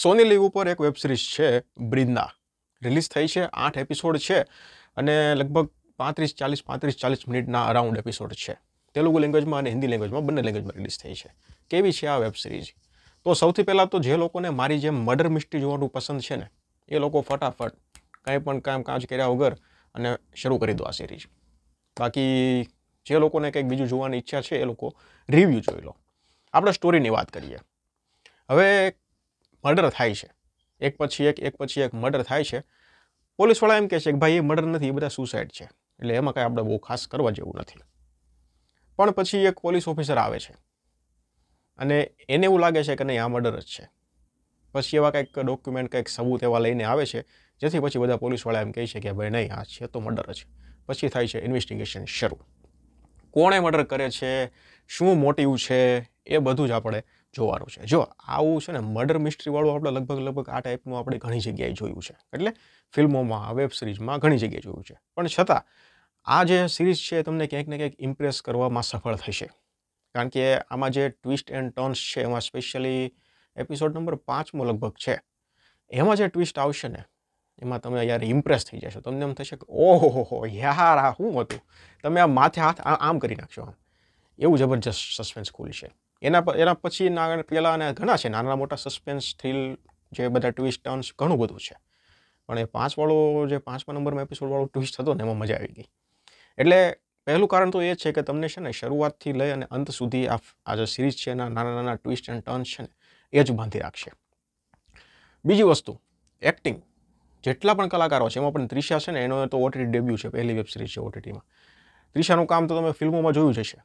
Sony LIV ઉપર એક web series છે બ્રિદના રિલીઝ થઈ છે આઠ એપિસોડ છે અને લગભગ પાંત્રીસ ચાલીસ પાંત્રીસ ચાલીસ મિનિટના અરાઉન્ડ એપિસોડ છે તેલુગુ લેંગ્વેજમાં અને હિન્દી લેંગ્વેજમાં બંને લેંગ્વેજમાં રિલીઝ થઈ છે કેવી છે આ વેબ સિરીઝ તો સૌથી પહેલાં તો જે લોકોને મારી જેમ મર્ડર મિસ્ટી જોવાનું પસંદ છે ને એ લોકો ફટાફટ કંઈ પણ કામ કાજ કર્યા વગર અને શરૂ કરી દો આ સિરીઝ બાકી જે લોકોને કંઈક બીજું જોવાની ઈચ્છા છે એ લોકો રિવ્યૂ જોઈ લો આપણે સ્ટોરીની વાત કરીએ હવે મર્ડર થાય છે એક પછી એક એક પછી એક મર્ડર થાય છે પોલીસવાળા એમ કહે છે કે ભાઈ એ મર્ડર નથી એ બધા સુસાઇડ છે એટલે એમાં કાંઈ આપણે બહુ ખાસ કરવા જેવું નથી પણ પછી એક પોલીસ ઓફિસર આવે છે અને એને એવું લાગે છે કે નહીં આ મર્ડર જ છે પછી એવા કંઈક ડોક્યુમેન્ટ કંઈક સબૂત એવા લઈને આવે છે જેથી પછી બધા પોલીસવાળા એમ કહે છે કે ભાઈ નહીં આ છે તો મર્ડર જ પછી થાય છે ઇન્વેસ્ટિગેશન શરૂ કોણે મર્ડર કરે છે શું મોટિવ છે એ બધું જ આપણે જોવાનું છે જો આવું છે ને મર્ડર મિસ્ટ્રીવાળું આપણે લગભગ લગભગ આ ટાઈપનું આપણે ઘણી જગ્યાએ જોયું છે એટલે ફિલ્મોમાં વેબ સિરીઝમાં ઘણી જગ્યાએ જોયું છે પણ છતાં આ જે સિરીઝ છે તમને ક્યાંક ને ક્યાંક ઇમ્પ્રેસ કરવામાં સફળ થશે કારણ કે આમાં જે ટ્વિસ્ટ એન્ડ ટર્ન્સ છે એમાં સ્પેશિયલી એપિસોડ નંબર પાંચમો લગભગ છે એમાં જે ટ્વિસ્ટ આવશે ને એમાં તમે યાર ઇમ્પ્રેસ થઈ જશો તમને એમ થશે કે ઓહો હો હો યાર આ શું હતું તમે આ માથે હાથ આમ કરી નાખશો આમ એવું જબરજસ્ત સસ્પેન્સ કુલ છે એના એના પછી પહેલાં અને ઘણા છે નાના મોટા સસ્પેન્સ થ્રિલ જે બધા ટ્વિસ્ટ ટર્ન્સ ઘણું બધું છે પણ એ પાંચવાળો જે પાંચમા નંબરમાં એપિસોડવાળો ટ્વિસ્ટ હતો ને એમાં મજા આવી ગઈ એટલે પહેલું કારણ તો એ છે કે તમને છે ને શરૂઆતથી લઈ અને અંત સુધી આ આ જે સિરીઝ છે એના નાના નાના ટ્વિસ્ટ એન્ડ ટર્ન્સ છે ને એ જ બાંધી રાખશે બીજી વસ્તુ એક્ટિંગ જેટલા પણ કલાકારો છે એમાં પણ ત્રિશા છે ને એનો તો ઓટીટી ડેબ્યુ છે પહેલી વેબ સિરીઝ છે ઓટીટીમાં ત્રિશાનું કામ તો તમે ફિલ્મોમાં જોયું જ હશે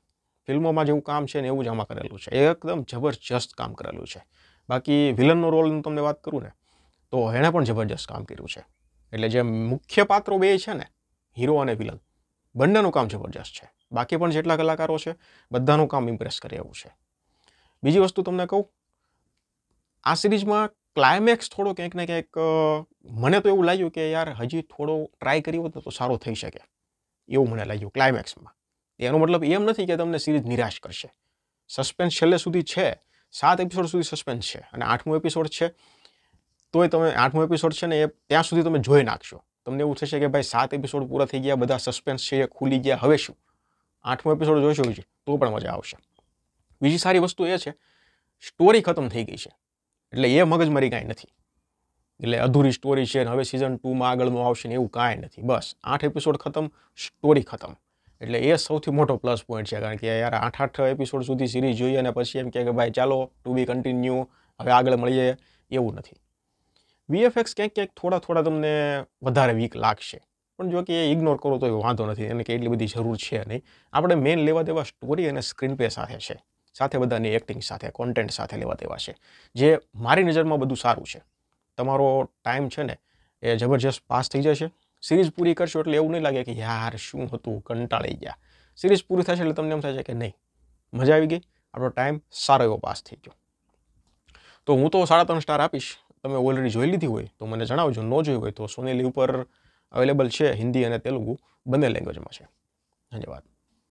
ફિલ્મોમાં જેવું કામ છે ને એવું જ આમાં કરેલું છે એકદમ જબરજસ્ત કામ કરેલું છે બાકી વિલનનો રોલનું તમને વાત કરું ને તો એણે પણ જબરજસ્ત કામ કર્યું છે એટલે જે મુખ્ય પાત્રો બે છે ને હીરો અને વિલન બંનેનું કામ જબરજસ્ત છે બાકી પણ જેટલા કલાકારો છે બધાનું કામ ઇમ્પ્રેસ કરે એવું છે બીજી વસ્તુ તમને કહું આ સિરીઝમાં ક્લાઇમેક્સ થોડો ક્યાંક ને કંઈક મને તો એવું લાગ્યું કે યાર હજી થોડો ટ્રાય કર્યો હતો તો સારો થઈ શકે એવું મને લાગ્યું ક્લાઇમેક્સમાં એનો મતલબ એમ નથી કે તમને સિરીઝ નિરાશ કરશે સસ્પેન્સ છેલ્લે સુધી છે સાત એપિસોડ સુધી સસ્પેન્સ છે અને આઠમો એપિસોડ છે તોય તમે આઠમો એપિસોડ છે ને એ ત્યાં સુધી તમે જોઈ નાખશો તમને એવું થશે કે ભાઈ સાત એપિસોડ પૂરા થઈ ગયા બધા સસ્પેન્સ છે એ ખુલી ગયા હવે શું આઠમો એપિસોડ જોઈશું છે તો પણ મજા આવશે બીજી સારી વસ્તુ એ છે સ્ટોરી ખતમ થઈ ગઈ છે એટલે એ મગજમારી કાંઈ નથી એટલે અધૂરી સ્ટોરી છે હવે સિઝન ટુમાં આગળનું આવશે ને એવું કાંઈ નથી બસ આઠ એપિસોડ ખતમ સ્ટોરી ખતમ એટલે એ સૌથી મોટો પ્લસ પોઈન્ટ છે કારણ કે યાર આઠ આઠ એપિસોડ સુધી સિરીઝ જોઈએ અને પછી એમ કહે કે ભાઈ ચાલો ટુ બી કન્ટિન્યુ હવે આગળ મળીએ એવું નથી વીએફએક્સ ક્યાંક ક્યાંક થોડા થોડા તમને વધારે વીક લાગશે પણ જો કે એ ઇગ્નોર કરો તો એ વાંધો નથી એને કે એટલી બધી જરૂર છે નહીં આપણે મેઇન લેવા દેવા સ્ટોરી અને સ્ક્રીન પ્લે સાથે છે સાથે બધાની એક્ટિંગ સાથે કોન્ટેન્ટ સાથે લેવા દેવા છે જે મારી નજરમાં બધું સારું છે તમારો ટાઈમ છે ને એ જબરજસ્ત પાસ થઈ જશે સિરીઝ પૂરી કરશો એટલે એવું નહીં લાગે કે યાર શું હતું કંટાળી ગયા સિરીઝ પૂરી થશે એટલે તમને એમ થશે કે નહીં મજા આવી ગઈ આપણો ટાઈમ સારો એવો પાસ થઈ ગયો તો હું તો સાડા ત્રણ સ્ટાર આપીશ તમે ઓલરેડી જોઈ લીધી હોય તો મને જણાવજો ન જોઈ હોય તો સોની ઉપર અવેલેબલ છે હિન્દી અને તેલુગુ બંને લેંગ્વેજમાં છે ધન્યવાદ